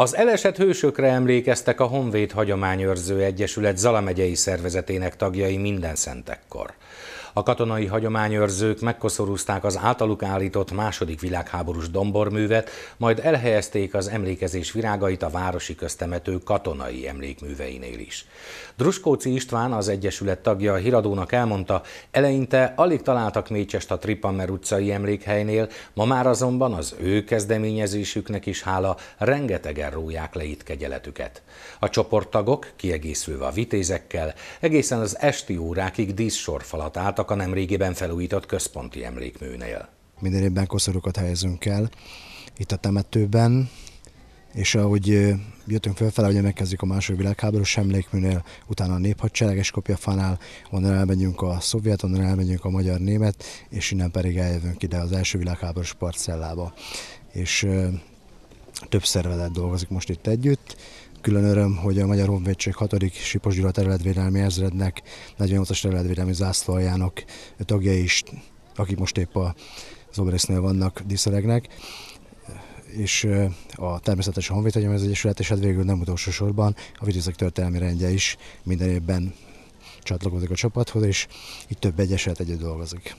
Az elesett hősökre emlékeztek a Honvéd Hagyományőrző Egyesület megyei szervezetének tagjai minden szentekkor. A katonai hagyományőrzők megkoszorúzták az általuk állított második világháborús domborművet, majd elhelyezték az emlékezés virágait a városi köztemető katonai emlékműveinél is. Druskóci István, az Egyesület tagja a Híradónak elmondta, eleinte alig találtak mécsest a Tripammer utcai emlékhelynél, ma már azonban az ő kezdeményezésüknek is hála rengetegen róják le itt kegyeletüket. A csoporttagok, kiegészülve a vitézekkel, egészen az esti órákig díszsorfalat állt találtak a nemrégiben felújított központi emlékműnél. Minden évben koszorokat helyezünk el itt a temetőben, és ahogy jöttünk fölfele, hogy megkezdjük a második világháborús emlékműnél, utána a néphadsereges fanál, onnan elmegyünk a szovjet, onnan elmegyünk a magyar-német, és innen pedig eljövünk ide az első világháborús parcellába. És több szervezet dolgozik most itt együtt. Külön öröm, hogy a Magyar Honvédség 6. Sipos Gyula területvédelmi ezrednek, 48-as területvédelmi zászlójának tagja is, akik most épp a Zobrésznél vannak, díszeregnek és a természetes Honvédhagyom az Egyesület, és hát végül nem utolsó sorban a Vitézek Történelmi Rendje is minden évben csatlakozik a csapathoz, és itt több egyeset együtt dolgozik.